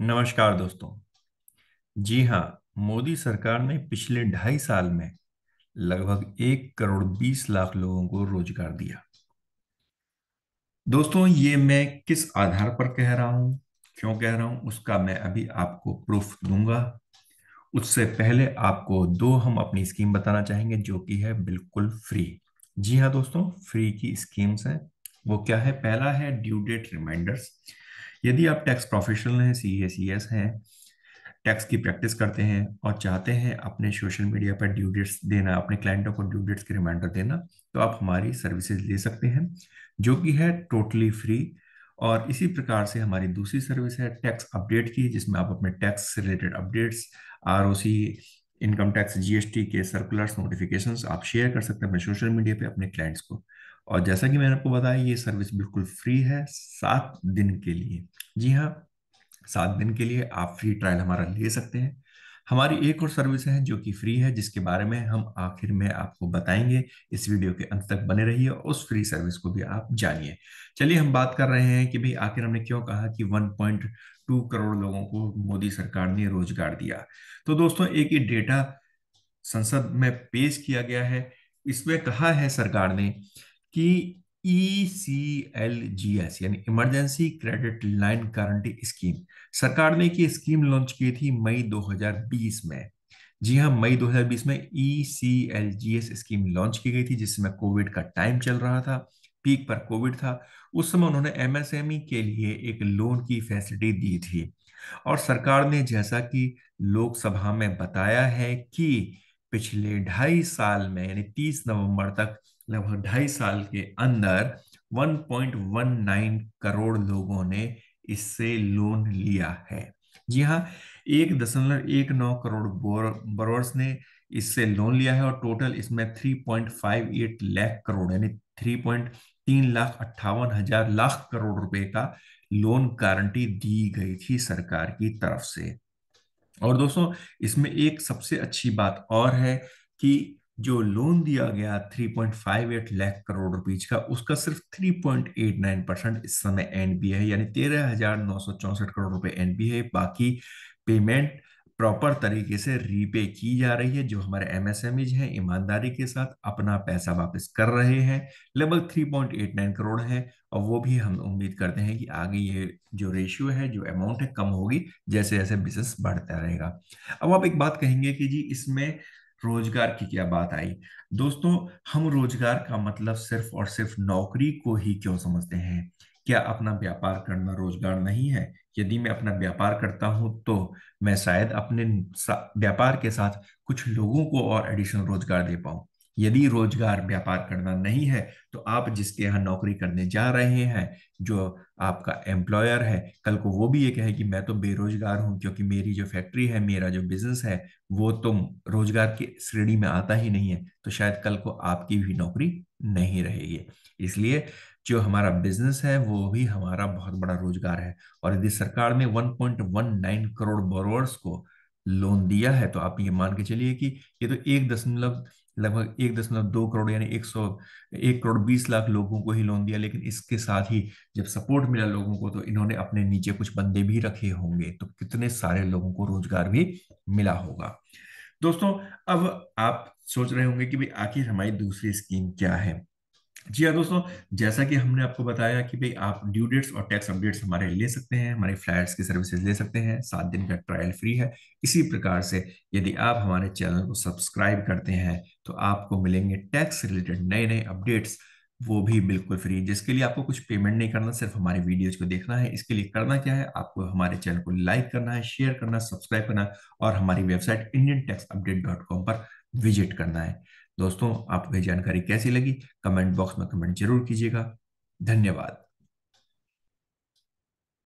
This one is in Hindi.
नमस्कार दोस्तों जी हाँ मोदी सरकार ने पिछले ढाई साल में लगभग एक करोड़ बीस लाख लोगों को रोजगार दिया दोस्तों ये मैं किस आधार पर कह रहा हूं क्यों कह रहा हूं उसका मैं अभी आपको प्रूफ दूंगा उससे पहले आपको दो हम अपनी स्कीम बताना चाहेंगे जो कि है बिल्कुल फ्री जी हाँ दोस्तों फ्री की स्कीम्स हैं वो क्या है पहला है ड्यू डेट रिमाइंडर्स यदि आप टैक्स प्रोफेशनल हैं सी ए सी एस हैं टैक्स की प्रैक्टिस करते हैं और चाहते हैं अपने सोशल मीडिया पर ड्यू डेट्स देना अपने क्लाइंटों को ड्यू डेट्स के रिमाइंडर देना तो आप हमारी सर्विसेज ले सकते हैं जो कि है टोटली फ्री और इसी प्रकार से हमारी दूसरी सर्विस है टैक्स अपडेट की जिसमें आप अपने टैक्स से रिलेटेड अपडेट्स आर इनकम टैक्स जीएसटी के सर्कुलर्स नोटिफिकेशंस आप शेयर कर सकते हैं अपने सोशल मीडिया पे अपने क्लाइंट्स को और जैसा कि मैंने आपको बताया ये सर्विस बिल्कुल फ्री है सात दिन के लिए जी हाँ सात दिन के लिए आप फ्री ट्रायल हमारा ले सकते हैं हमारी एक और सर्विस है जो कि फ्री है जिसके बारे में हम आखिर में आपको बताएंगे इस वीडियो के अंत तक बने रहिए और उस फ्री सर्विस को भी आप जानिए चलिए हम बात कर रहे हैं कि भाई आखिर हमने क्यों कहा कि 1.2 करोड़ लोगों को मोदी सरकार ने रोजगार दिया तो दोस्तों एक ही डेटा संसद में पेश किया गया है इसमें कहा है सरकार ने कि E C L G S यानी emergency credit line guarantee scheme सरकार ने की स्कीम लॉन्च की थी मई 2020 में जी हाँ मई 2020 में E C L G S scheme launch की गई थी जिसमें कोविड का टाइम चल रहा था पीक पर कोविड था उस समय उन्होंने एमएसएमई e के लिए एक लोन की फैसिलिटी दी थी और सरकार ने जैसा कि लोकसभा में बताया है कि पिछले ढाई साल में यानी तीस नवंबर तक लगभग ढाई साल के अंदर 1.19 करोड़ लोगों ने इससे लोन लिया है जी हाँ एक दशमलव एक नौ करोड़ बोरोर्स ने इससे लोन लिया है और टोटल इसमें 3.58 लाख करोड़ यानी 3.3 लाख अट्ठावन हजार लाख करोड़ रुपए का लोन गारंटी दी गई थी सरकार की तरफ से और दोस्तों इसमें एक सबसे अच्छी बात और है कि जो लोन दिया गया 3.58 लाख करोड़ रुपीज का उसका सिर्फ 3.89 परसेंट इस समय बी है यानी तेरह हजार नौ सौ चौसठ करोड़ रुपए बी है बाकी पेमेंट प्रॉपर तरीके से रीपे की जा रही है जो हमारे एमएसएमईज हैं ईमानदारी के साथ अपना पैसा वापस कर रहे हैं लगभग 3.89 करोड़ है और वो भी हम उम्मीद करते हैं कि आगे ये जो रेशियो है जो अमाउंट है कम होगी जैसे जैसे बिजनेस बढ़ता रहेगा अब आप एक बात कहेंगे कि जी इसमें रोजगार की क्या बात आई दोस्तों हम रोजगार का मतलब सिर्फ और सिर्फ नौकरी को ही क्यों समझते हैं क्या अपना व्यापार करना रोजगार नहीं है यदि मैं अपना व्यापार करता हूं तो मैं शायद अपने व्यापार के साथ कुछ लोगों को और एडिशनल रोजगार दे पाऊं यदि रोजगार व्यापार करना नहीं है तो आप जिसके यहाँ नौकरी करने जा रहे हैं जो आपका एम्प्लॉयर है कल को वो भी ये कहे कि मैं तो बेरोजगार हूँ क्योंकि मेरी जो फैक्ट्री है मेरा जो बिजनेस है वो तो रोजगार की श्रेणी में आता ही नहीं है तो शायद कल को आपकी भी नौकरी नहीं रहेगी इसलिए जो हमारा बिजनेस है वो भी हमारा बहुत बड़ा रोजगार है और यदि सरकार ने 1.19 करोड़ बोरोअर्स को लोन दिया है तो आप ये मान के चलिए कि ये तो एक दशमलव लगभग एक दशमलव दो करोड़ यानी एक सौ एक करोड़ बीस लाख लोगों को ही लोन दिया लेकिन इसके साथ ही जब सपोर्ट मिला लोगों को तो इन्होंने अपने नीचे कुछ बंदे भी रखे होंगे तो कितने सारे लोगों को रोजगार भी मिला होगा दोस्तों अब आप सोच रहे होंगे कि भाई आखिर हमारी दूसरी स्कीम क्या है जी हाँ दोस्तों जैसा कि हमने आपको बताया कि भाई आप ड्यू डेट्स और टैक्स अपडेट्स हमारे ले सकते हैं हमारे फ्लैट्स की सर्विसेज ले सकते हैं सात दिन का ट्रायल फ्री है इसी प्रकार से यदि आप हमारे चैनल को सब्सक्राइब करते हैं तो आपको मिलेंगे टैक्स रिलेटेड नए नए अपडेट्स वो भी बिल्कुल फ्री जिसके लिए आपको कुछ पेमेंट नहीं करना सिर्फ हमारे वीडियोज को देखना है इसके लिए करना क्या है आपको हमारे चैनल को लाइक करना है शेयर करना सब्सक्राइब करना और हमारी website Indian tax update dot com पर विजिट करना है दोस्तों आपको यह जानकारी कैसी लगी कमेंट बॉक्स में कमेंट जरूर कीजिएगा धन्यवाद